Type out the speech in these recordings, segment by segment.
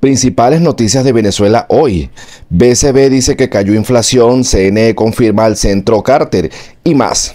Principales noticias de Venezuela hoy. BCB dice que cayó inflación, CNE confirma al centro Carter y más.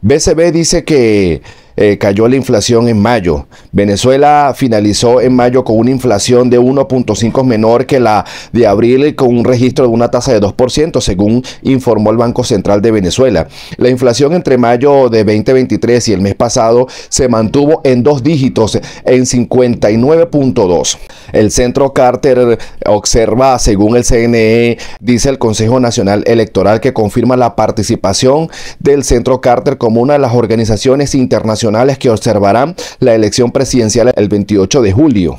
BCB dice que eh, cayó la inflación en mayo. Venezuela finalizó en mayo con una inflación de 1.5 menor que la de abril y con un registro de una tasa de 2%, según informó el Banco Central de Venezuela. La inflación entre mayo de 2023 y el mes pasado se mantuvo en dos dígitos, en 59.2. El Centro Carter observa, según el CNE, dice el Consejo Nacional Electoral, que confirma la participación del Centro Carter como una de las organizaciones internacionales que observarán la elección presidencial el 28 de julio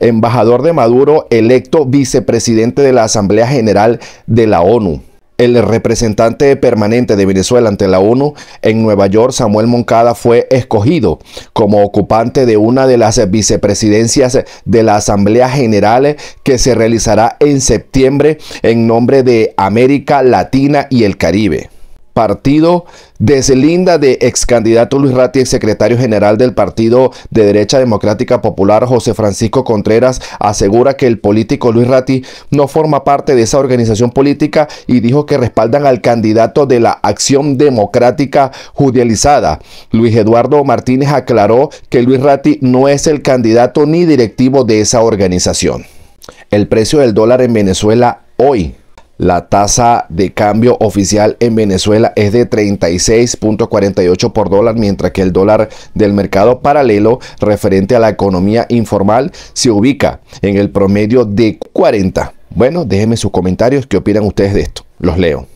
embajador de Maduro, electo vicepresidente de la Asamblea General de la ONU. El representante permanente de Venezuela ante la ONU en Nueva York, Samuel Moncada, fue escogido como ocupante de una de las vicepresidencias de la Asamblea General que se realizará en septiembre en nombre de América Latina y el Caribe partido deslinda de ex candidato Luis Ratti, ex secretario general del Partido de Derecha Democrática Popular, José Francisco Contreras, asegura que el político Luis Ratti no forma parte de esa organización política y dijo que respaldan al candidato de la Acción Democrática Judicializada. Luis Eduardo Martínez aclaró que Luis Ratti no es el candidato ni directivo de esa organización. El precio del dólar en Venezuela hoy la tasa de cambio oficial en Venezuela es de 36.48 por dólar, mientras que el dólar del mercado paralelo referente a la economía informal se ubica en el promedio de 40. Bueno, déjenme sus comentarios, qué opinan ustedes de esto. Los leo.